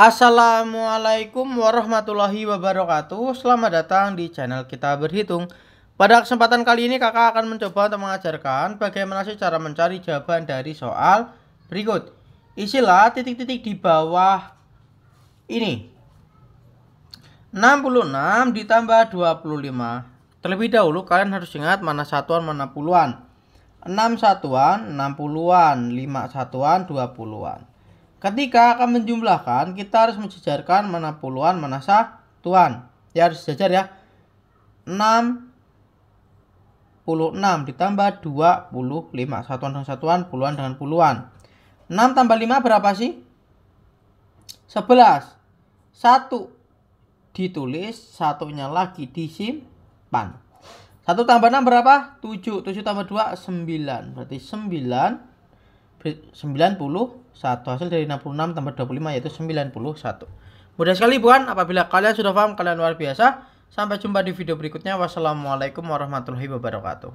Assalamualaikum warahmatullahi wabarakatuh Selamat datang di channel kita berhitung Pada kesempatan kali ini kakak akan mencoba untuk mengajarkan Bagaimana sih cara mencari jawaban dari soal berikut Isilah titik-titik di bawah ini 66 ditambah 25 Terlebih dahulu kalian harus ingat mana satuan mana puluhan 6 satuan 60-an 5 satuan 20-an Ketika akan menjumlahkan, kita harus menjajarkan mana puluhan, mana satuan. Ya harus sejajar ya. 6 26 ditambah 25 satuan dengan satuan puluhan dengan puluhan 6 tambah 5 berapa sih? 11 1 ditulis satunya lagi disimpan 1 tambah 6 berapa? 7 7 tambah 2 9 berarti 9 90 satu hasil dari 66 tambah 25 yaitu 91 mudah sekali bukan apabila kalian sudah paham kalian luar biasa sampai jumpa di video berikutnya wassalamualaikum warahmatullahi wabarakatuh